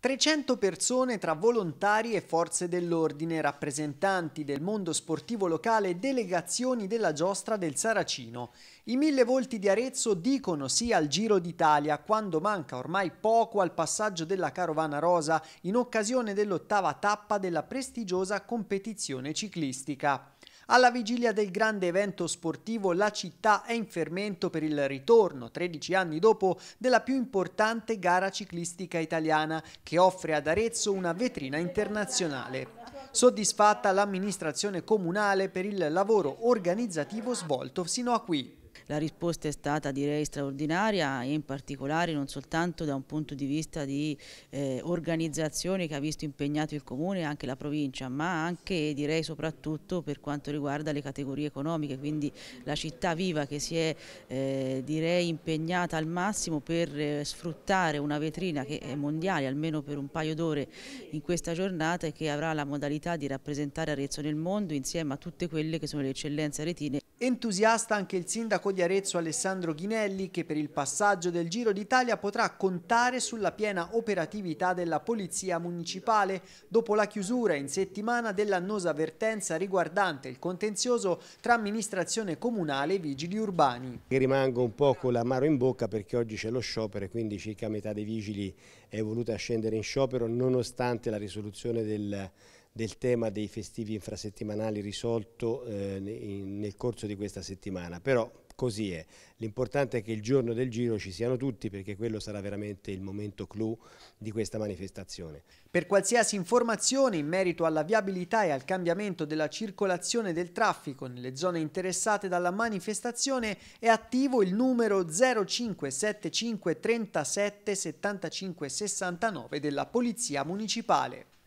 300 persone tra volontari e forze dell'ordine, rappresentanti del mondo sportivo locale e delegazioni della giostra del Saracino. I mille volti di Arezzo dicono sì al Giro d'Italia quando manca ormai poco al passaggio della carovana rosa in occasione dell'ottava tappa della prestigiosa competizione ciclistica. Alla vigilia del grande evento sportivo la città è in fermento per il ritorno, 13 anni dopo, della più importante gara ciclistica italiana che offre ad Arezzo una vetrina internazionale. Soddisfatta l'amministrazione comunale per il lavoro organizzativo svolto sino a qui. La risposta è stata direi straordinaria e in particolare non soltanto da un punto di vista di eh, organizzazione che ha visto impegnato il Comune e anche la provincia, ma anche direi soprattutto per quanto riguarda le categorie economiche, quindi la città viva che si è eh, direi impegnata al massimo per eh, sfruttare una vetrina che è mondiale almeno per un paio d'ore in questa giornata e che avrà la modalità di rappresentare Arezzo nel mondo insieme a tutte quelle che sono le eccellenze aretine. Entusiasta anche il sindaco di di Arezzo Alessandro Ghinelli che per il passaggio del Giro d'Italia potrà contare sulla piena operatività della Polizia Municipale dopo la chiusura in settimana dell'annosa avvertenza riguardante il contenzioso tra amministrazione comunale e vigili urbani. Rimango un po' con l'amaro in bocca perché oggi c'è lo sciopero e quindi circa metà dei vigili è voluta scendere in sciopero nonostante la risoluzione del del tema dei festivi infrasettimanali risolto eh, nel corso di questa settimana, però così è. L'importante è che il giorno del giro ci siano tutti perché quello sarà veramente il momento clou di questa manifestazione. Per qualsiasi informazione in merito alla viabilità e al cambiamento della circolazione del traffico nelle zone interessate dalla manifestazione è attivo il numero 0575 37 75 69 della Polizia Municipale.